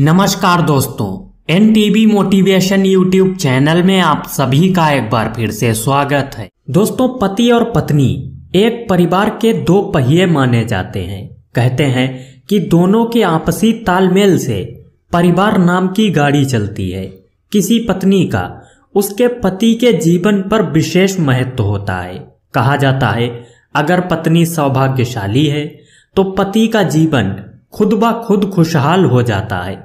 नमस्कार दोस्तों N TV motivation YouTube channel में आप सभी का एक बार फिर से स्वागत है दोस्तों पति और पत्नी एक परिवार के दो पहिए माने जाते हैं कहते हैं कि दोनों के आपसी तालमेल से परिवार नाम की गाड़ी चलती है किसी पत्नी का उसके पति के जीवन पर विशेष महत्व होता है कहा जाता है अगर पत्नी सौभाग्यशाली है तो पति का जीवन खुद ब खुद खुशहाल हो जाता है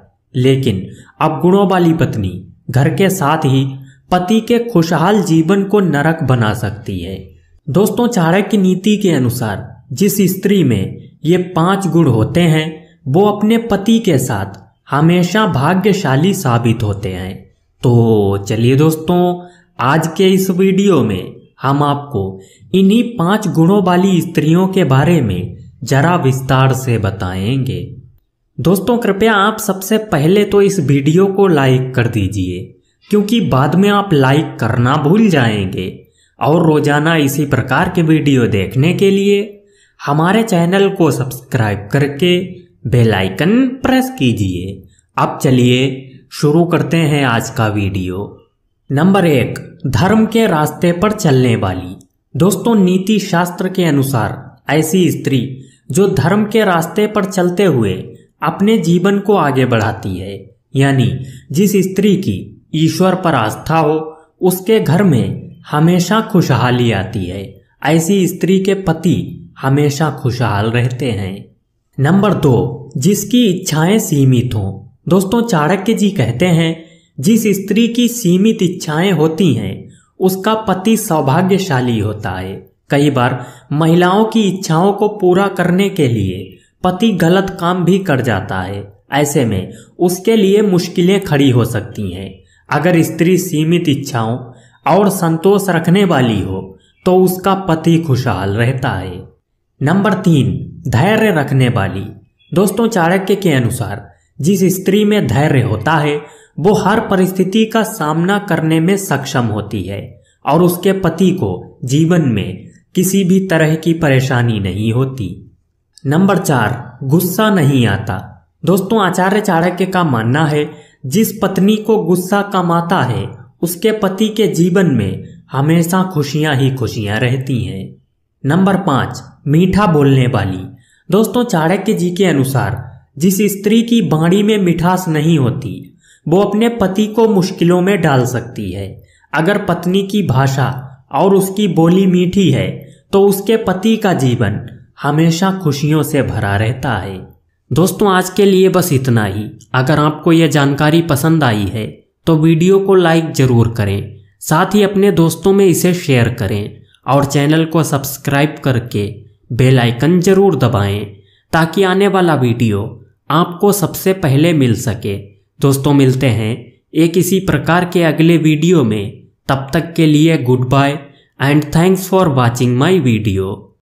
लेकिन अब गुणों वाली पत्नी घर के साथ ही पति के खुशहाल जीवन को नरक बना सकती है दोस्तों चाणक्य की नीति के अनुसार जिस स्त्री में ये पांच गुण होते हैं वो अपने पति के साथ हमेशा भाग्यशाली साबित होते हैं तो चलिए दोस्तों आज के इस वीडियो में हम आपको इन्हीं पांच गुणों वाली स्त्रियों के बारे में जरा विस्तार से बताएंगे दोस्तों कृपया आप सबसे पहले तो इस वीडियो को लाइक कर दीजिए क्योंकि बाद में आप लाइक करना भूल जाएंगे और रोज़ाना इसी प्रकार के वीडियो देखने के लिए हमारे चैनल को सब्सक्राइब करके बेल आइकन प्रेस कीजिए अब चलिए शुरू करते हैं आज का वीडियो नंबर एक धर्म के रास्ते पर चलने वाली दोस्तों नीति शास्त्र के अनुसार ऐसी स्त्री जो धर्म के रास्ते पर चलते हुए अपने जीवन को आगे बढ़ाती है यानी जिस स्त्री की ईश्वर पर आस्था हो उसके घर में हमेशा खुशहाली आती है ऐसी स्त्री के पति हमेशा खुशहाल रहते हैं नंबर दो जिसकी इच्छाएं सीमित हों दोस्तों चाणक्य जी कहते हैं जिस स्त्री की सीमित इच्छाएं होती हैं उसका पति सौभाग्यशाली होता है कई बार महिलाओं की इच्छाओं को पूरा करने के लिए पति गलत काम भी कर जाता है ऐसे में उसके लिए मुश्किलें खड़ी हो सकती हैं अगर स्त्री सीमित इच्छाओं और संतोष रखने वाली हो तो उसका पति खुशहाल रहता है नंबर तीन धैर्य रखने वाली दोस्तों चाणक्य के अनुसार जिस स्त्री में धैर्य होता है वो हर परिस्थिति का सामना करने में सक्षम होती है और उसके पति को जीवन में किसी भी तरह की परेशानी नहीं होती नंबर चार गुस्सा नहीं आता दोस्तों आचार्य चाणक्य का मानना है जिस पत्नी को गुस्सा कम आता है उसके पति के जीवन में हमेशा खुशियां ही खुशियां रहती हैं नंबर पाँच मीठा बोलने वाली दोस्तों चाणक्य जी के अनुसार जिस स्त्री की बाणी में मिठास नहीं होती वो अपने पति को मुश्किलों में डाल सकती है अगर पत्नी की भाषा और उसकी बोली मीठी है तो उसके पति का जीवन हमेशा खुशियों से भरा रहता है दोस्तों आज के लिए बस इतना ही अगर आपको यह जानकारी पसंद आई है तो वीडियो को लाइक जरूर करें साथ ही अपने दोस्तों में इसे शेयर करें और चैनल को सब्सक्राइब करके बेल आइकन जरूर दबाएं ताकि आने वाला वीडियो आपको सबसे पहले मिल सके दोस्तों मिलते हैं एक इसी प्रकार के अगले वीडियो में तब तक के लिए good bye and thanks for watching my video.